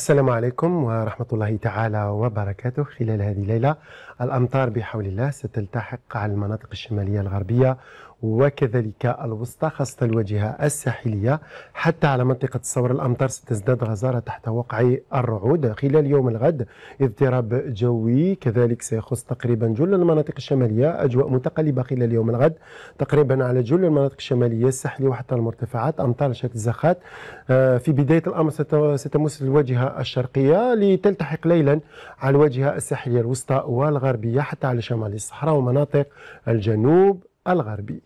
السلام عليكم ورحمة الله تعالى وبركاته خلال هذه الليلة الأمطار بحول الله ستلتحق على المناطق الشمالية الغربية وكذلك الوسطى خاصة الواجهة الساحلية حتى على منطقة الصور الأمطار ستزداد غزارة تحت وقع الرعود خلال يوم الغد اضطراب جوي كذلك سيخص تقريبا جل المناطق الشمالية أجواء متقلبة خلال يوم الغد تقريبا على جل المناطق الشمالية الساحلية وحتى المرتفعات أمطار شكل الزخات آه، في بداية الأمر ستمس الواجهة الشرقية لتلتحق ليلا على الواجهة الساحلية الوسطى والغربية حتى على شمال الصحراء ومناطق الجنوب الغربي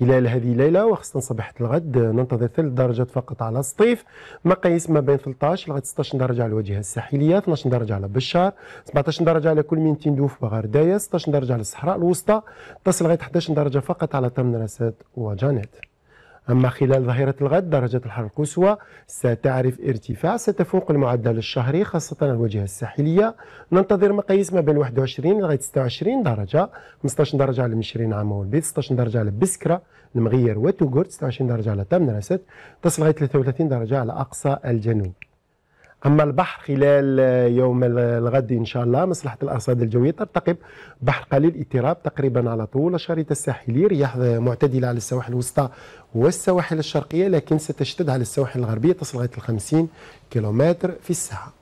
خلال هذه الليله وخاصه صباحه الغد ننتظر ثلاث درجات فقط على الصيف مقاييس ما بين 13 لغايه 16 درجه على الواجهه الساحليه 12 درجه على بشار 17 درجه على كل من تندوف وغردايه 16 درجه على الصحراء الوسطى تصل لغايه 11 درجه فقط على تمنرست وجانيت أما خلال ظهيرة الغد درجة الحرارة القصوى ستعرف ارتفاع ستفوق المعدل الشهري خاصة الواجهة الساحلية ننتظر مقاييس ما بين 21 لغاية 26 درجة 15 درجة على مشرين عام والبيت 16 درجة على بسكرة المغير وتوغورت 26 درجة على تمنرست تصل لغاية 33 درجة على أقصى الجنوب اما البحر خلال يوم الغد ان شاء الله مصلحه الارصاد الجويه ترتقب بحر قليل اضطراب تقريبا على طول الشريط الساحلي رياح معتدله على السواحل الوسطى والسواحل الشرقيه لكن ستشتد على السواحل الغربيه تصل لغايه 50 كيلومتر في الساعه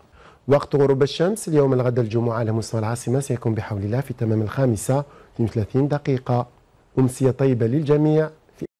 وقت غروب الشمس اليوم الغد الجمعه على مستوى العاصمه سيكون بحول الله في تمام الخامسه 32 دقيقه امسيه طيبه للجميع